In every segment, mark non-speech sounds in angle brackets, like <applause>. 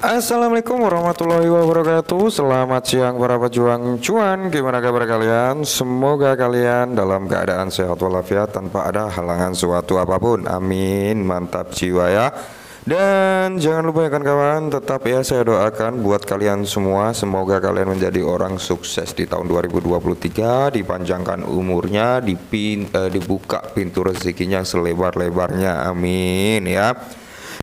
Assalamualaikum warahmatullahi wabarakatuh Selamat siang para pejuang cuan Gimana kabar kalian? Semoga kalian dalam keadaan sehat walafiat Tanpa ada halangan suatu apapun Amin Mantap jiwa ya dan jangan lupa ya kan kawan, tetap ya saya doakan buat kalian semua semoga kalian menjadi orang sukses di tahun 2023, dipanjangkan umurnya, dipin, eh, dibuka pintu rezekinya selebar-lebarnya. Amin ya.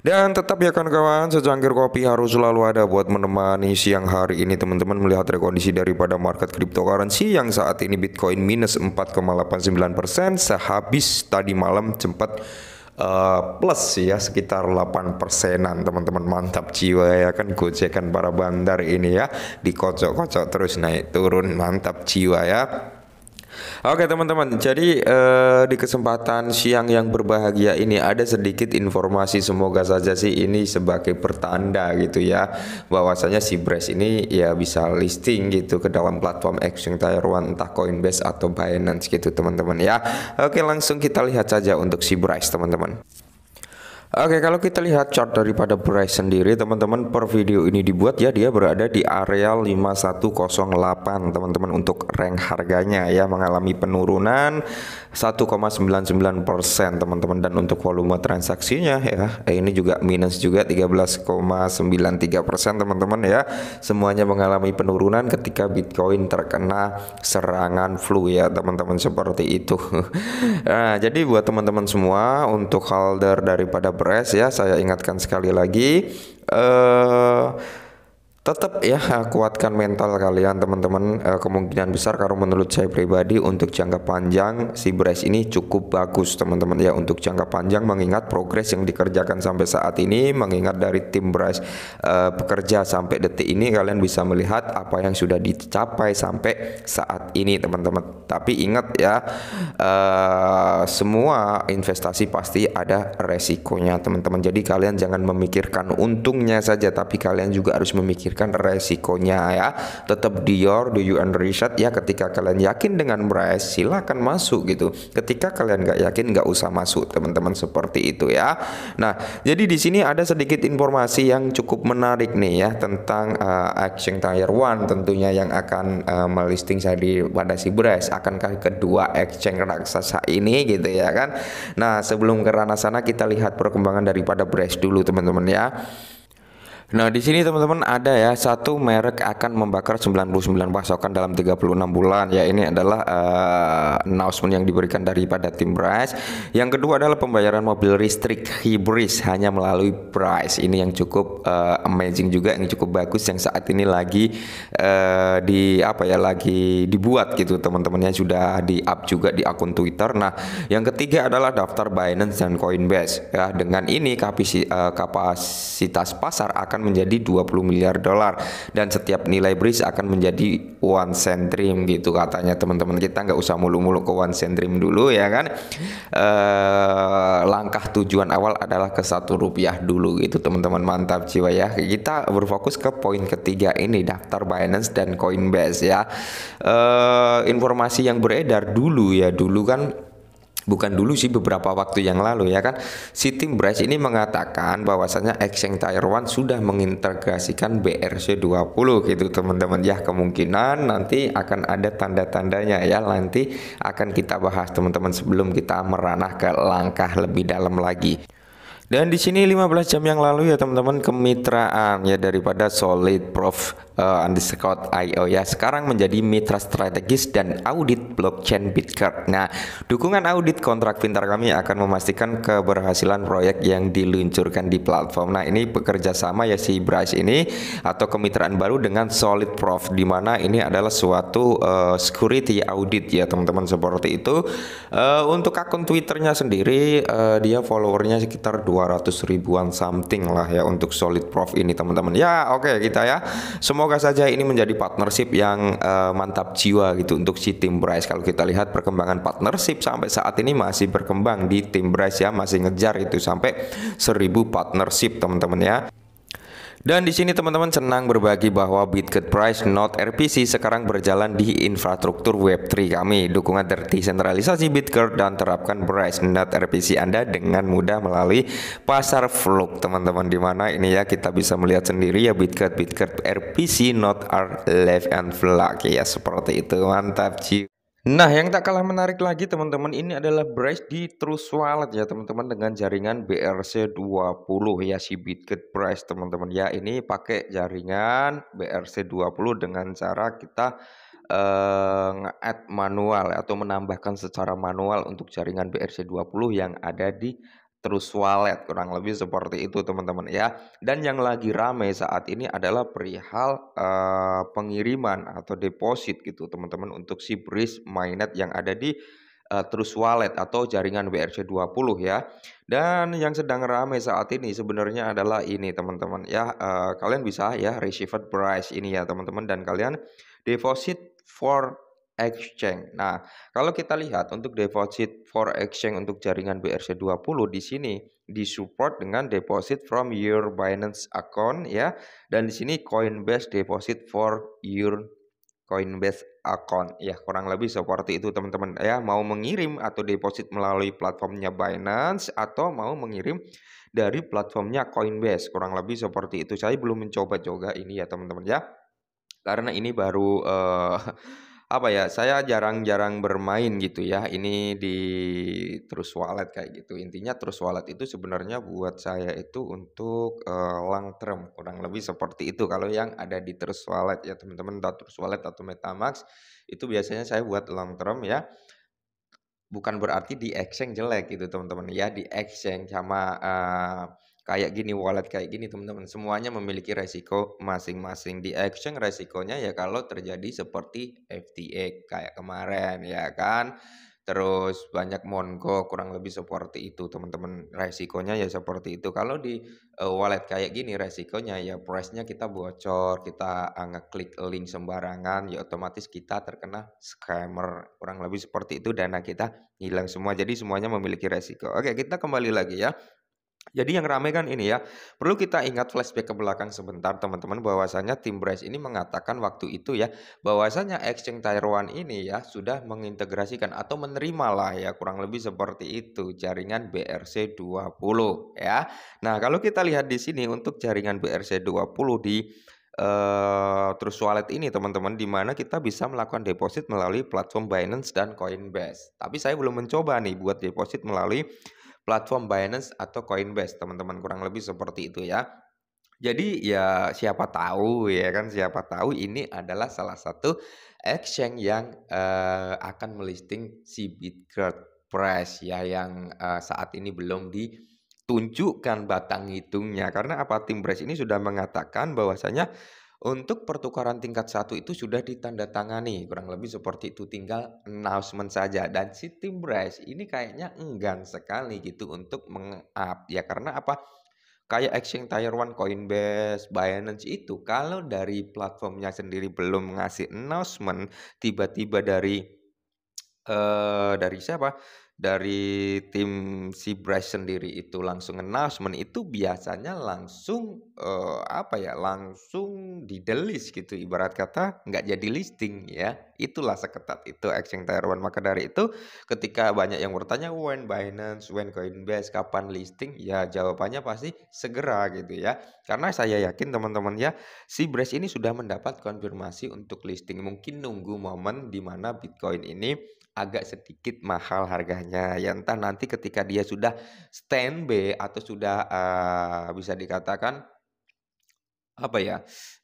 Dan tetap ya kawan-kawan, secangkir kopi harus selalu ada buat menemani siang hari ini teman-teman melihat rekondisi daripada market cryptocurrency yang saat ini Bitcoin minus 4,89% sehabis tadi malam cepat Uh, plus ya sekitar 8 persenan teman-teman mantap jiwa ya kan gocekan para bandar ini ya dikocok-kocok terus naik turun mantap jiwa ya Oke teman-teman, jadi uh, di kesempatan siang yang berbahagia ini ada sedikit informasi semoga saja sih ini sebagai pertanda gitu ya bahwasanya si Brace ini ya bisa listing gitu ke dalam platform exchange One, entah Coinbase atau Binance gitu teman-teman ya. Oke langsung kita lihat saja untuk si Brace teman-teman. Oke, kalau kita lihat chart daripada price sendiri, teman-teman per video ini dibuat ya dia berada di areal 5108, teman-teman untuk rank harganya ya mengalami penurunan 1,99% teman-teman dan untuk volume transaksinya ya eh, ini juga minus juga 13,93% teman-teman ya. Semuanya mengalami penurunan ketika Bitcoin terkena serangan flu ya teman-teman seperti itu. <laughs> Nah, jadi buat teman-teman semua untuk holder daripada Press ya. Saya ingatkan sekali lagi eh tetap ya eh, kuatkan mental kalian teman-teman eh, kemungkinan besar kalau menurut saya pribadi untuk jangka panjang si Bryce ini cukup bagus teman-teman ya untuk jangka panjang mengingat progres yang dikerjakan sampai saat ini mengingat dari tim Bryce e, eh, bekerja sampai detik ini kalian bisa melihat apa yang sudah dicapai sampai saat ini teman-teman tapi ingat ya semua investasi pasti ada resikonya teman-teman jadi kalian jangan memikirkan untungnya saja tapi kalian juga harus memikirkan kan resikonya ya. Tetap Dior, Do You and Richard ya ketika kalian yakin dengan Bryce silahkan masuk gitu. Ketika kalian nggak yakin nggak usah masuk teman-teman seperti itu ya. Nah jadi di sini ada sedikit informasi yang cukup menarik nih ya tentang uh, action tire one tentunya yang akan uh, melisting saya di pada si akan akankah kedua exchange raksasa ini gitu ya kan. Nah sebelum ke ranah sana kita lihat perkembangan daripada Bryce dulu teman-teman ya. Nah, di sini teman-teman ada ya satu merek akan membakar 99 pasokan dalam 36 bulan. Ya, ini adalah uh, announcement yang diberikan daripada tim Bryce. Yang kedua adalah pembayaran mobil listrik hybrid hanya melalui Bryce. Ini yang cukup uh, amazing juga, yang cukup bagus yang saat ini lagi uh, di apa ya lagi dibuat gitu teman-temannya sudah di-up juga di akun Twitter. Nah, yang ketiga adalah daftar Binance dan Coinbase. Ya, dengan ini kapasitas, kapasitas pasar akan akan menjadi 20 miliar dolar dan setiap nilai bridge akan menjadi one centrim gitu katanya teman-teman kita nggak usah mulu-mulu ke one centrim dulu ya kan eh, langkah tujuan awal adalah ke satu rupiah dulu gitu teman-teman mantap jiwa ya kita berfokus ke poin ketiga ini daftar Binance dan Coinbase ya eh, informasi yang beredar dulu ya dulu kan bukan dulu sih beberapa waktu yang lalu ya kan si tim brace ini mengatakan bahwasanya Exchange Taiwan sudah mengintegrasikan BRC20 gitu teman-teman ya kemungkinan nanti akan ada tanda-tandanya ya nanti akan kita bahas teman-teman sebelum kita meranah ke langkah lebih dalam lagi dan di sini 15 jam yang lalu ya teman-teman kemitraan ya daripada Solid Prof uh, eh, underscore IO ya sekarang menjadi mitra strategis dan audit blockchain Bitcard. Nah, dukungan audit kontrak pintar kami akan memastikan keberhasilan proyek yang diluncurkan di platform. Nah, ini bekerja sama ya si Bryce ini atau kemitraan baru dengan Solid Prof di mana ini adalah suatu uh, security audit ya teman-teman seperti itu. Uh, untuk akun Twitternya sendiri uh, dia followernya sekitar 200 ribuan something lah ya untuk Solid Prof ini teman-teman. Ya, oke okay, kita ya. Semoga semoga saja ini menjadi partnership yang uh, mantap jiwa gitu untuk si tim Bryce. Kalau kita lihat perkembangan partnership sampai saat ini masih berkembang di tim Bryce ya, masih ngejar itu sampai 1000 partnership teman-teman ya. Dan di sini teman-teman senang berbagi bahwa Bitget Price Note RPC sekarang berjalan di infrastruktur Web3 kami. Dukungan sentralisasi Bitget dan terapkan Price not RPC Anda dengan mudah melalui pasar flux teman-teman di mana ini ya kita bisa melihat sendiri ya Bitget Bitget RPC Note are left and flag ya seperti itu mantap cium. Nah, yang tak kalah menarik lagi teman-teman ini adalah price di True Wallet ya teman-teman dengan jaringan BRC20 ya si Bitget price teman-teman ya ini pakai jaringan BRC20 dengan cara kita eh, nge-add manual atau menambahkan secara manual untuk jaringan BRC20 yang ada di terus wallet kurang lebih seperti itu teman-teman ya dan yang lagi ramai saat ini adalah perihal uh, pengiriman atau deposit gitu teman-teman untuk si bris mainnet yang ada di uh, terus Wallet atau jaringan WRC20 ya dan yang sedang ramai saat ini sebenarnya adalah ini teman-teman ya uh, kalian bisa ya received price ini ya teman-teman dan kalian deposit for exchange. Nah, kalau kita lihat untuk deposit for exchange untuk jaringan BRC20 di sini disupport dengan deposit from your Binance account ya. Dan di sini Coinbase deposit for your Coinbase account ya kurang lebih seperti itu teman-teman ya mau mengirim atau deposit melalui platformnya Binance atau mau mengirim dari platformnya Coinbase kurang lebih seperti itu saya belum mencoba juga ini ya teman-teman ya karena ini baru uh, apa ya saya jarang-jarang bermain gitu ya ini di terus Wallet kayak gitu intinya terus Wallet itu sebenarnya buat saya itu untuk uh, long term kurang lebih seperti itu kalau yang ada di terus Wallet ya teman-teman atau terus Wallet atau metamax itu biasanya saya buat long term ya bukan berarti di exchange jelek gitu teman-teman ya di exchange sama uh, kayak gini wallet kayak gini teman-teman semuanya memiliki resiko masing-masing di action resikonya ya kalau terjadi seperti FTX kayak kemarin ya kan terus banyak Mongo kurang lebih seperti itu teman-teman resikonya ya seperti itu kalau di uh, wallet kayak gini resikonya ya price-nya kita bocor kita ah, ngeklik link sembarangan ya otomatis kita terkena scammer kurang lebih seperti itu dana kita hilang semua jadi semuanya memiliki resiko oke kita kembali lagi ya jadi yang ramai kan ini ya, perlu kita ingat flashback ke belakang sebentar teman-teman bahwasanya tim Brace ini mengatakan waktu itu ya bahwasanya exchange Taiwan ini ya sudah mengintegrasikan atau menerima lah ya kurang lebih seperti itu jaringan BRC20 ya. Nah kalau kita lihat di sini untuk jaringan BRC20 di Uh, terus wallet ini teman-teman di mana kita bisa melakukan deposit melalui platform Binance dan Coinbase. Tapi saya belum mencoba nih buat deposit melalui platform Binance atau Coinbase, teman-teman kurang lebih seperti itu ya. Jadi ya siapa tahu ya kan siapa tahu ini adalah salah satu exchange yang uh, akan melisting si Bitcoin Price ya yang uh, saat ini belum ditunjukkan batang hitungnya karena apa tim Price ini sudah mengatakan bahwasanya untuk pertukaran tingkat satu itu sudah ditandatangani, kurang lebih seperti itu tinggal announcement saja. Dan si tim Bryce ini kayaknya enggan sekali gitu untuk meng-up ya karena apa? Kayak exchange Tier One, Coinbase, Binance itu kalau dari platformnya sendiri belum ngasih announcement, tiba-tiba dari uh, dari siapa? dari tim si Bryce sendiri itu langsung announcement itu biasanya langsung uh, apa ya langsung di delist gitu ibarat kata nggak jadi listing ya itulah seketat itu exchange Taiwan maka dari itu ketika banyak yang bertanya when Binance when Coinbase kapan listing ya jawabannya pasti segera gitu ya karena saya yakin teman-teman ya si Bryce ini sudah mendapat konfirmasi untuk listing mungkin nunggu momen di mana Bitcoin ini agak sedikit mahal harganya ya entah nanti ketika dia sudah stand B atau sudah uh, bisa dikatakan apa ya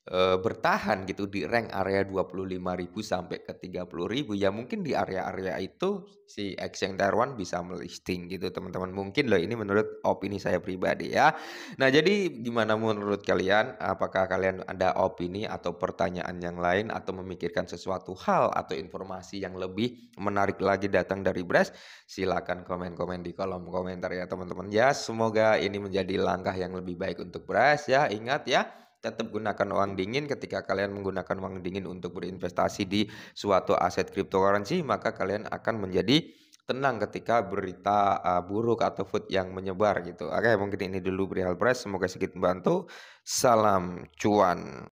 e, bertahan gitu di rank area 25.000 sampai ke 30.000 ya mungkin di area-area itu si Exchange Taiwan bisa melisting gitu teman-teman mungkin loh ini menurut opini saya pribadi ya nah jadi gimana menurut kalian apakah kalian ada opini atau pertanyaan yang lain atau memikirkan sesuatu hal atau informasi yang lebih menarik lagi datang dari Bres silakan komen-komen di kolom komentar ya teman-teman ya semoga ini menjadi langkah yang lebih baik untuk Bres ya ingat ya Tetap gunakan uang dingin ketika kalian menggunakan uang dingin untuk berinvestasi di suatu aset cryptocurrency maka kalian akan menjadi tenang ketika berita uh, buruk atau food yang menyebar gitu. Oke, mungkin ini dulu Perihal Press, semoga sedikit membantu. Salam cuan.